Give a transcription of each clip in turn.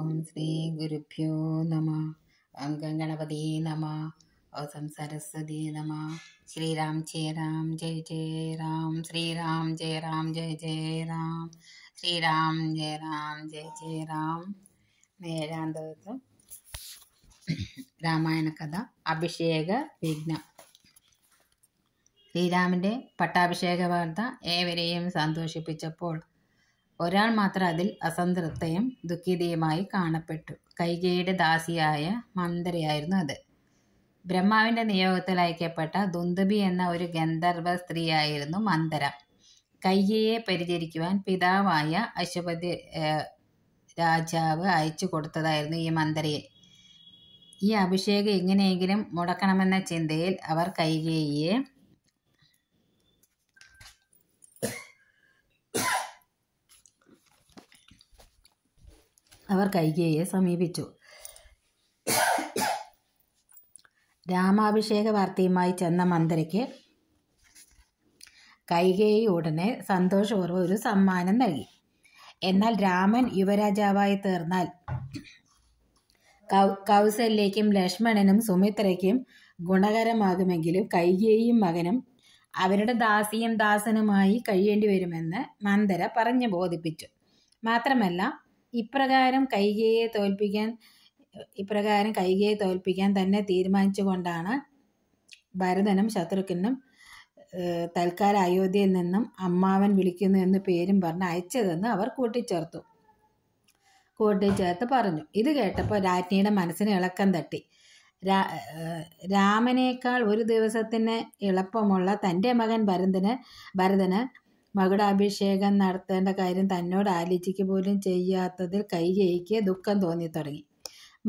ഓം ശ്രീ ഗുരുഭ്യോ നമ അംഗം ഗണപതി നമ ഓസം സരസ്വതി നമ ശ്രീരാം ജയ രാം ജയ ജയ രാം ശ്രീരാം ജയ രാം ജയ ജയ രാം ശ്രീരാം ജയ രാം ജയ ജയ രാം ഏഴാം ദിവസം രാമായണ കഥ അഭിഷേക വിഘ്നം ശ്രീരാമൻ്റെ പട്ടാഭിഷേക വാർത്ത ഏവരെയും സന്തോഷിപ്പിച്ചപ്പോൾ ഒരാൾ മാത്രം അതിൽ അസംതൃപ്തയും ദുഃഖിതയുമായി കാണപ്പെട്ടു കൈകയുടെ ദാസിയായ മന്ദരയായിരുന്നു അത് ബ്രഹ്മാവിൻ്റെ നിയോഗത്തിൽ അയക്കപ്പെട്ട ദുന്ദുബി എന്ന ഒരു ഗന്ധർവ സ്ത്രീയായിരുന്നു മന്ദര കയ്യയെ പരിചരിക്കുവാൻ പിതാവായ അശുപതി രാജാവ് അയച്ചു കൊടുത്തതായിരുന്നു ഈ മന്ദരയെ ഈ അഭിഷേകം എങ്ങനെയെങ്കിലും മുടക്കണമെന്ന ചിന്തയിൽ അവർ കൈകേയിയെ അവർ കൈകേയെ സമീപിച്ചു രാമാഭിഷേക വാർത്തയുമായി ചെന്ന മന്ത്രിക്ക് കൈകേയി ഉടനെ സന്തോഷപൂർവ്വം ഒരു സമ്മാനം നൽകി എന്നാൽ രാമൻ യുവരാജാവായി തീർന്നാൽ കൗ ലക്ഷ്മണനും സുമിത്രയ്ക്കും ഗുണകരമാകുമെങ്കിലും കൈകേയും മകനും അവരുടെ ദാസിയും ദാസനുമായി കഴിയേണ്ടി വരുമെന്ന് മന്ദര പറഞ്ഞു ബോധിപ്പിച്ചു മാത്രമല്ല ഇപ്രകാരം കൈകയെ തോൽപ്പിക്കാൻ ഇപ്രകാരം കൈകയെ തോൽപ്പിക്കാൻ തന്നെ തീരുമാനിച്ചുകൊണ്ടാണ് ഭരതനും ശത്രുഘ്നും തൽക്കാല അയോധ്യയിൽ നിന്നും അമ്മാവൻ വിളിക്കുന്നു എന്ന് പേരും പറഞ്ഞ് അയച്ചതെന്ന് അവർ കൂട്ടിച്ചേർത്തു കൂട്ടിച്ചേർത്ത് പറഞ്ഞു ഇത് കേട്ടപ്പോൾ രാജ്ഞിയുടെ മനസ്സിന് ഇളക്കം തട്ടി രാമനേക്കാൾ ഒരു ദിവസത്തിന് എളുപ്പമുള്ള തൻ്റെ മകൻ ഭരതന് ഭരതന് മകളുടെ അഭിഷേകം നടത്തേണ്ട കാര്യം തന്നോട് ആലോചിക്കുക പോലും ചെയ്യാത്തതിൽ കൈകേയിക്ക് ദുഃഖം തോന്നിത്തുടങ്ങി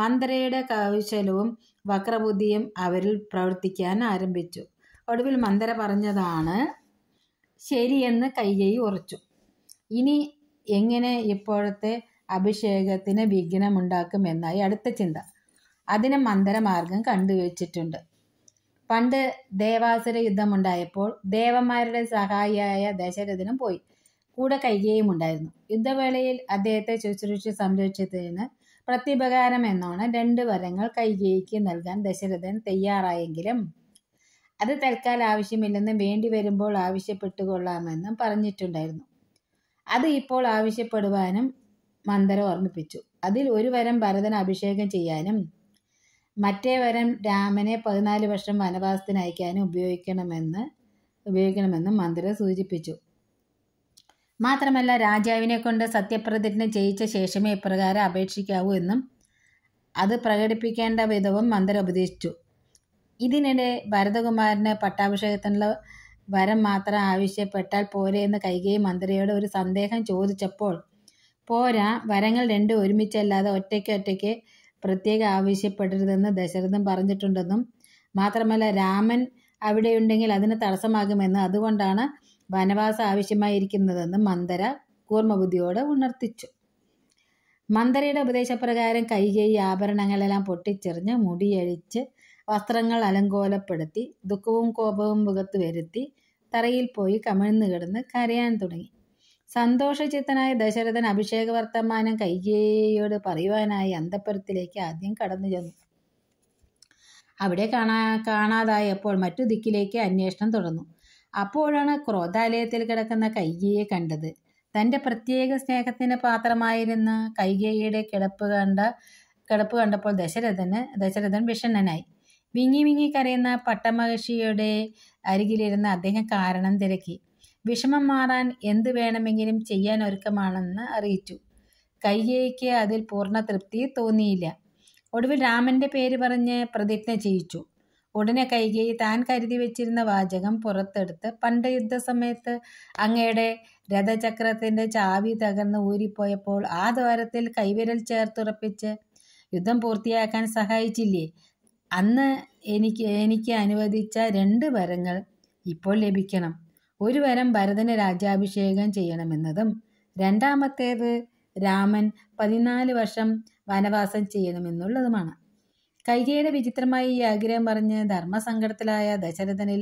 മന്ത്രയുടെ കൗശലവും വക്രബുദ്ധിയും അവരിൽ പ്രവർത്തിക്കാൻ ആരംഭിച്ചു ഒടുവിൽ മന്ദര പറഞ്ഞതാണ് ശരിയെന്ന് കൈകൈ ഉറച്ചു ഇനി എങ്ങനെ ഇപ്പോഴത്തെ അഭിഷേകത്തിന് വിഘ്നമുണ്ടാക്കുമെന്നായി അടുത്ത ചിന്ത അതിന് മന്ദരമാർഗം കണ്ടുവച്ചിട്ടുണ്ട് പണ്ട് ദേവാസുര യുദ്ധമുണ്ടായപ്പോൾ ദേവന്മാരുടെ സഹായിയായ ദശരഥനും പോയി കൂടെ കൈകയും ഉണ്ടായിരുന്നു യുദ്ധവേളയിൽ അദ്ദേഹത്തെ ശുശ്രൂഷ സംരക്ഷിച്ചതിന് പ്രത്യുപകാരം എന്നോണം രണ്ട് വരങ്ങൾ കൈകേയിക്ക് നൽകാൻ ദശരഥൻ തയ്യാറായെങ്കിലും അത് തൽക്കാലം ആവശ്യമില്ലെന്നും വേണ്ടി വരുമ്പോൾ ആവശ്യപ്പെട്ടുകൊള്ളാമെന്നും പറഞ്ഞിട്ടുണ്ടായിരുന്നു അത് ഇപ്പോൾ ആവശ്യപ്പെടുവാനും മന്ദരം ഓർമ്മിപ്പിച്ചു അതിൽ ഒരു വരം ഭരതൻ അഭിഷേകം ചെയ്യാനും മറ്റേ വരം രാമനെ പതിനാല് വർഷം വനവാസത്തിന് അയക്കാനും ഉപയോഗിക്കണമെന്ന് ഉപയോഗിക്കണമെന്നും മന്ത്രി സൂചിപ്പിച്ചു മാത്രമല്ല രാജാവിനെ കൊണ്ട് സത്യപ്രതിജ്ഞ ചെയ്യിച്ച ശേഷമേ ഇപ്രകാരം അപേക്ഷിക്കാവൂ എന്നും അത് പ്രകടിപ്പിക്കേണ്ട വിധവും മന്ത്രി ഉപദേശിച്ചു ഇതിനിടെ ഭരതകുമാരന് പട്ടാഭിഷേകത്തിനുള്ള വരം മാത്രം ആവശ്യപ്പെട്ടാൽ പോരെ എന്ന് മന്ത്രിയോട് ഒരു സന്ദേഹം ചോദിച്ചപ്പോൾ പോരാ വരങ്ങൾ രണ്ടും ഒരുമിച്ചല്ലാതെ ഒറ്റയ്ക്ക് ഒറ്റയ്ക്ക് പ്രത്യേക ആവശ്യപ്പെടരുതെന്ന് ദശരഥൻ പറഞ്ഞിട്ടുണ്ടെന്നും മാത്രമല്ല രാമൻ അവിടെയുണ്ടെങ്കിൽ അതിന് തടസ്സമാകുമെന്ന് അതുകൊണ്ടാണ് വനവാസം ആവശ്യമായിരിക്കുന്നതെന്ന് മന്ദര കൂർമ്മബുദ്ധിയോട് ഉണർത്തിച്ചു മന്ദരയുടെ ഉപദേശപ്രകാരം കൈകൈ ആഭരണങ്ങളെല്ലാം പൊട്ടിച്ചെറിഞ്ഞ് മുടിയഴിച്ച് വസ്ത്രങ്ങൾ അലങ്കോലപ്പെടുത്തി ദുഃഖവും കോപവും മുഖത്ത് വരുത്തി തറയിൽ പോയി കമിഴ്ന്നു കിടന്ന് കരയാൻ തുടങ്ങി സന്തോഷചിത്തനായ ദശരഥൻ അഭിഷേകവർത്തമാനം കൈകേയോട് പറയുവാനായി അന്തപ്പുരത്തിലേക്ക് ആദ്യം കടന്നു ചെന്നു അവിടെ കാണാ കാണാതായപ്പോൾ മറ്റു ദിക്കിലേക്ക് അന്വേഷണം തുടർന്നു അപ്പോഴാണ് ക്രോധാലയത്തിൽ കിടക്കുന്ന കൈകയെ കണ്ടത് തൻ്റെ പ്രത്യേക സ്നേഹത്തിന് പാത്രമായിരുന്ന കൈകേയിയുടെ കിടപ്പ് കണ്ട കിടപ്പ് കണ്ടപ്പോൾ ദശരഥന് ദശരഥൻ വിഷണ്ണനായി വിങ്ങി വിങ്ങി കരയുന്ന പട്ടമഹർഷിയുടെ അരികിലിരുന്ന് അദ്ദേഹം കാരണം തിരക്കി വിഷമം മാറാൻ എന്ത് വേണമെങ്കിലും ചെയ്യാൻ ഒരുക്കമാണെന്ന് അറിയിച്ചു കയ്യേക്ക് അതിൽ പൂർണ്ണ തൃപ്തി തോന്നിയില്ല ഒടുവിൽ രാമൻ്റെ പേര് പറഞ്ഞ് പ്രതിജ്ഞ ചെയ്യിച്ചു ഉടനെ കൈകേയി താൻ കരുതി വെച്ചിരുന്ന വാചകം പുറത്തെടുത്ത് പണ്ട് യുദ്ധസമയത്ത് അങ്ങയുടെ രഥചക്രത്തിൻ്റെ ചാവി തകർന്ന് ഊരിപ്പോയപ്പോൾ ആ ദ്വാരത്തിൽ കൈവിരൽ ചേർത്തുറപ്പിച്ച് യുദ്ധം പൂർത്തിയാക്കാൻ സഹായിച്ചില്ലേ അന്ന് എനിക്ക് എനിക്ക് അനുവദിച്ച രണ്ട് വരങ്ങൾ ഇപ്പോൾ ലഭിക്കണം ഒരുവരം ഭരതന് രാജ്യാഭിഷേകം ചെയ്യണമെന്നതും രണ്ടാമത്തേത് രാമൻ പതിനാല് വർഷം വനവാസം ചെയ്യണമെന്നുള്ളതുമാണ് കൈകയുടെ വിചിത്രമായി ഈ ആഗ്രഹം പറഞ്ഞ് ധർമ്മസങ്കടത്തിലായ ദശരഥനിൽ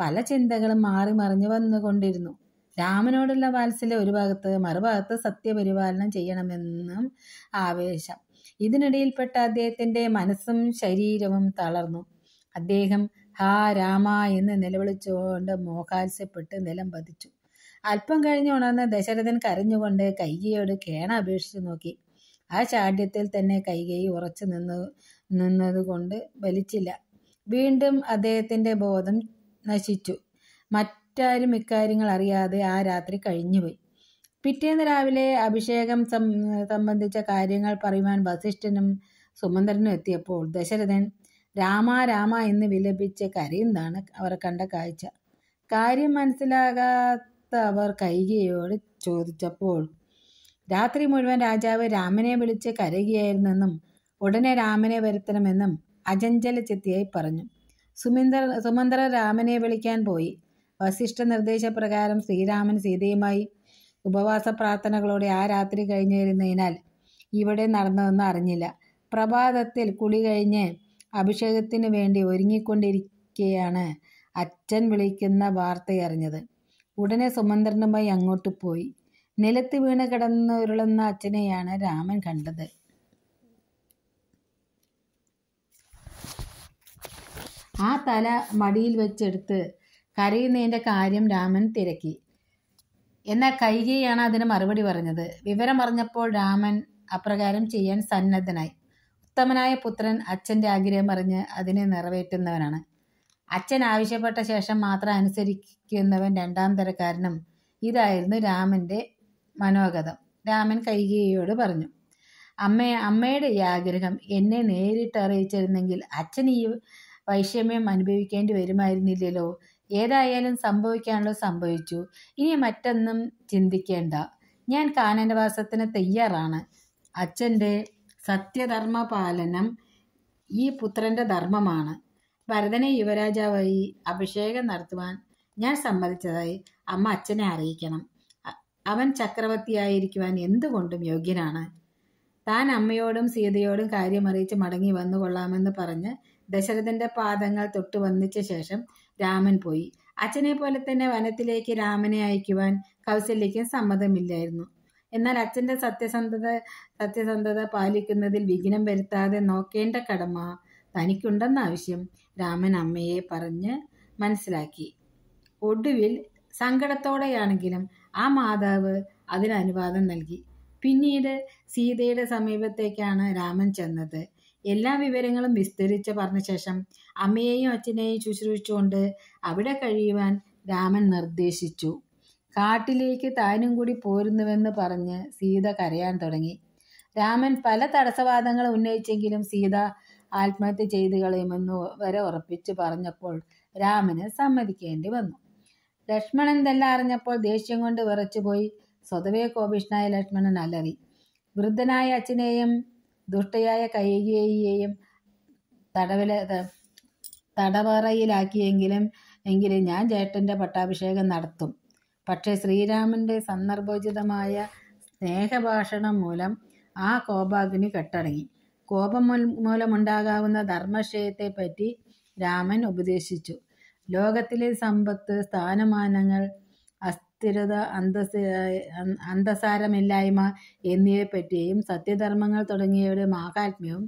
പല ചിന്തകളും മാറി മറിഞ്ഞു വന്നുകൊണ്ടിരുന്നു രാമനോടുള്ള വാത്സല്യ ഒരു ഭാഗത്ത് മറുഭാഗത്ത് സത്യപരിപാലനം ചെയ്യണമെന്നും ആവേശം ഇതിനിടയിൽപ്പെട്ട അദ്ദേഹത്തിൻ്റെ മനസ്സും ശരീരവും തളർന്നു അദ്ദേഹം ഹാ രാമ എന്ന് നിലവിളിച്ചുകൊണ്ട് മോഹാത്സ്യപ്പെട്ട് നിലം പതിച്ചു അല്പം കഴിഞ്ഞ് ഉണർന്ന് ദശരഥൻ കരഞ്ഞുകൊണ്ട് കൈകയോട് കേണ അപേക്ഷിച്ചു നോക്കി ആ ചാഠ്യത്തിൽ തന്നെ കൈകൈ ഉറച്ചു നിന്ന് നിന്നതുകൊണ്ട് വലിച്ചില്ല വീണ്ടും അദ്ദേഹത്തിൻ്റെ ബോധം നശിച്ചു മറ്റാരും ഇക്കാര്യങ്ങൾ അറിയാതെ ആ രാത്രി കഴിഞ്ഞുപോയി പിറ്റേന്ന് രാവിലെ അഭിഷേകം സംബന്ധിച്ച കാര്യങ്ങൾ പറയുവാൻ വസിഷ്ഠനും സുമന്ദ്രനും എത്തിയപ്പോൾ ദശരഥൻ രാമ രാമ എന്ന് വിലപിച്ച് കരയുന്നതാണ് അവർ കണ്ട കാഴ്ച കാര്യം മനസ്സിലാകാത്ത അവർ കൈകയോട് ചോദിച്ചപ്പോൾ രാത്രി മുഴുവൻ രാജാവ് രാമനെ വിളിച്ച് കരയുകയായിരുന്നെന്നും ഉടനെ രാമനെ വരുത്തണമെന്നും അജഞ്ചല ചെത്തിയായി പറഞ്ഞു സുമിന്ദർ സുമന്ദ്ര രാമനെ വിളിക്കാൻ പോയി വസിഷ്ഠ നിർദ്ദേശപ്രകാരം ശ്രീരാമൻ സീതയുമായി ഉപവാസ പ്രാർത്ഥനകളോടെ ആ രാത്രി കഴിഞ്ഞിരുന്നതിനാൽ ഇവിടെ നടന്നതെന്ന് അറിഞ്ഞില്ല പ്രഭാതത്തിൽ കുളി കഴിഞ്ഞ് അഭിഷേകത്തിന് വേണ്ടി ഒരുങ്ങിക്കൊണ്ടിരിക്കുകയാണ് അച്ഛൻ വിളിക്കുന്ന വാർത്തയറിഞ്ഞത് ഉടനെ സുമന്ത്രനുമായി അങ്ങോട്ട് പോയി നിലത്ത് വീണ് കിടന്ന് ഉരുളുന്ന അച്ഛനെയാണ് രാമൻ കണ്ടത് ആ തല മടിയിൽ വെച്ചെടുത്ത് കരയുന്നതിൻ്റെ കാര്യം രാമൻ തിരക്കി എന്നാൽ കൈകയാണ് അതിന് മറുപടി പറഞ്ഞത് വിവരം അറിഞ്ഞപ്പോൾ രാമൻ അപ്രകാരം ചെയ്യാൻ സന്നദ്ധനായി ഉത്തമനായ പുത്രൻ അച്ഛൻ്റെ ആഗ്രഹം അറിഞ്ഞ് അതിനെ നിറവേറ്റുന്നവനാണ് അച്ഛൻ ആവശ്യപ്പെട്ട ശേഷം മാത്രം അനുസരിക്കുന്നവൻ രണ്ടാം തരക്കാരനും ഇതായിരുന്നു രാമൻ്റെ മനോഗതം രാമൻ കൈകയോട് പറഞ്ഞു അമ്മയെ അമ്മയുടെ ഈ ആഗ്രഹം എന്നെ നേരിട്ട് അറിയിച്ചിരുന്നെങ്കിൽ അച്ഛൻ ഈ വൈഷമ്യം അനുഭവിക്കേണ്ടി വരുമായിരുന്നില്ലല്ലോ ഏതായാലും സംഭവിക്കാനുള്ളത് സംഭവിച്ചു ഇനി മറ്റൊന്നും ചിന്തിക്കേണ്ട ഞാൻ കാനനവാസത്തിന് തയ്യാറാണ് അച്ഛൻ്റെ സത്യധർമ്മ പാലനം ഈ പുത്രൻ്റെ ധർമ്മമാണ് ഭരതനെ യുവരാജാവായി അഭിഷേകം നടത്തുവാൻ ഞാൻ സമ്മതിച്ചതായി അമ്മ അച്ഛനെ അറിയിക്കണം അവൻ ചക്രവർത്തിയായിരിക്കുവാൻ എന്തുകൊണ്ടും യോഗ്യനാണ് താൻ അമ്മയോടും സീതയോടും കാര്യമറിയിച്ച് മടങ്ങി വന്നു കൊള്ളാമെന്ന് പറഞ്ഞ് ദശരഥന്റെ പാദങ്ങൾ തൊട്ട് വന്നിച്ച ശേഷം രാമൻ പോയി അച്ഛനെ പോലെ തന്നെ വനത്തിലേക്ക് രാമനെ അയക്കുവാൻ കൗസല്യയ്ക്കും സമ്മതമില്ലായിരുന്നു എന്നാൽ അച്ഛൻ്റെ സത്യസന്ധത സത്യസന്ധത പാലിക്കുന്നതിൽ വിഘ്നം വരുത്താതെ നോക്കേണ്ട കടമ തനിക്കുണ്ടെന്ന ആവശ്യം രാമൻ അമ്മയെ പറഞ്ഞ് മനസ്സിലാക്കി ഒടുവിൽ സങ്കടത്തോടെയാണെങ്കിലും ആ മാതാവ് അതിന് അനുവാദം നൽകി പിന്നീട് സീതയുടെ സമീപത്തേക്കാണ് രാമൻ ചെന്നത് എല്ലാ വിവരങ്ങളും വിസ്തരിച്ച് പറഞ്ഞ ശേഷം അമ്മയെയും അച്ഛനെയും ശുശ്രൂഷിച്ചുകൊണ്ട് അവിടെ കഴിയുവാൻ രാമൻ നിർദ്ദേശിച്ചു കാട്ടിലേക്ക് താനും കൂടി പോരുന്നുവെന്ന് പറഞ്ഞ് സീത കരയാൻ തുടങ്ങി രാമൻ പല തടസ്സവാദങ്ങൾ ഉന്നയിച്ചെങ്കിലും സീത ആത്മഹത്യ ചെയ്തു കളയുമെന്ന് വരെ ഉറപ്പിച്ചു പറഞ്ഞപ്പോൾ രാമന് സമ്മതിക്കേണ്ടി വന്നു ലക്ഷ്മണൻ ഇതെല്ലാം അറിഞ്ഞപ്പോൾ ദേഷ്യം കൊണ്ട് വിറച്ചുപോയി സ്വതവേ കോപിഷ്ണായ ലക്ഷ്മണൻ അലറി വൃദ്ധനായ അച്ഛനെയും ദുഷ്ടയായ കൈകേയെയും തടവില തടവറയിലാക്കിയെങ്കിലും എങ്കിലും ഞാൻ ജേട്ടൻ്റെ പട്ടാഭിഷേകം നടത്തും പക്ഷേ ശ്രീരാമൻ്റെ സന്ദർഭോചിതമായ സ്നേഹഭാഷണം മൂലം ആ കോപാഗ്നി കെട്ടടങ്ങി കോപം മൂലമുണ്ടാകാവുന്ന ധർമ്മക്ഷയത്തെപ്പറ്റി രാമൻ ഉപദേശിച്ചു ലോകത്തിലെ സമ്പത്ത് സ്ഥാനമാനങ്ങൾ അസ്ഥിരത അന്തസ് അന്തസാരമില്ലായ്മ എന്നിവയെപ്പറ്റിയും സത്യധർമ്മങ്ങൾ തുടങ്ങിയവരുടെ മഹാത്മ്യവും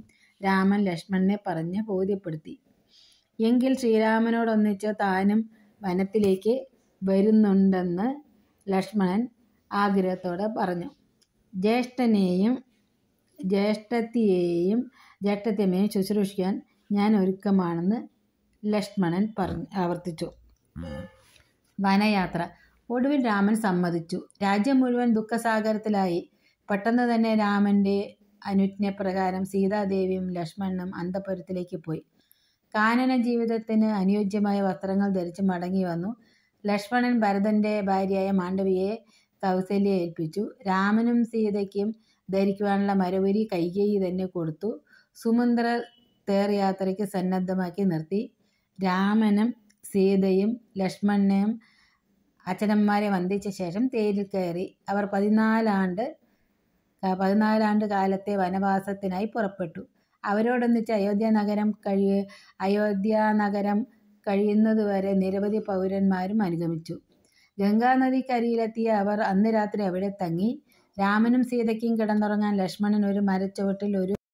രാമൻ ലക്ഷ്മണനെ പറഞ്ഞ് ബോധ്യപ്പെടുത്തി എങ്കിൽ ശ്രീരാമനോടൊന്നിച്ച് താനും വനത്തിലേക്ക് വരുന്നുണ്ടെന്ന് ലക്ഷ്മണൻ ആഗ്രഹത്തോടെ പറഞ്ഞു ജ്യേഷ്ഠനെയും ജ്യേഷ്ഠത്തിയെയും ജ്യേഷ്ഠത്തിയമ്മയെയും ശുശ്രൂഷിക്കാൻ ഞാൻ ഒരുക്കമാണെന്ന് ലക്ഷ്മണൻ പറഞ്ഞു ആവർത്തിച്ചു വനയാത്ര ഒടുവിൽ രാമൻ സമ്മതിച്ചു രാജ്യം മുഴുവൻ ദുഃഖസാഗരത്തിലായി പെട്ടെന്ന് തന്നെ രാമൻ്റെ അനുജ്ഞപ്രകാരം സീതാദേവിയും ലക്ഷ്മണനും അന്തപുരത്തിലേക്ക് പോയി കാനന ജീവിതത്തിന് അനുയോജ്യമായ വസ്ത്രങ്ങൾ ധരിച്ച് മടങ്ങി വന്നു ലക്ഷ്മണൻ ഭരതന്റെ ഭാര്യയായ മാണ്ഡവിയെ കൗസല്യ ഏൽപ്പിച്ചു രാമനും സീതയ്ക്കും ധരിക്കുവാനുള്ള മരവരി കൈകേയി തന്നെ കൊടുത്തു സുമന്ദ്ര തേർ യാത്രയ്ക്ക് സന്നദ്ധമാക്കി നിർത്തി രാമനും സീതയും ലക്ഷ്മണനും അച്ഛനന്മാരെ വന്ദിച്ച ശേഷം തേരിൽ കയറി അവർ പതിനാലാണ്ട് പതിനാലാണ്ട് കാലത്തെ വനവാസത്തിനായി പുറപ്പെട്ടു അവരോടൊന്നിച്ച് അയോധ്യ നഗരം കഴിയ അയോധ്യ നഗരം കഴിയുന്നതുവരെ നിരവധി പൗരന്മാരും അനുഗമിച്ചു. ഗംഗാനദിക്കരികിലെത്തിയ അവർ അന്ന് രാത്രി അവിടെ തങ്ങി. രാമനും സീതയ്ക്കും കിടന്നുറങ്ങാൻ ലക്ഷ്മണൻ ഒരു മരച്ചുവട്ടിൽ ഒരു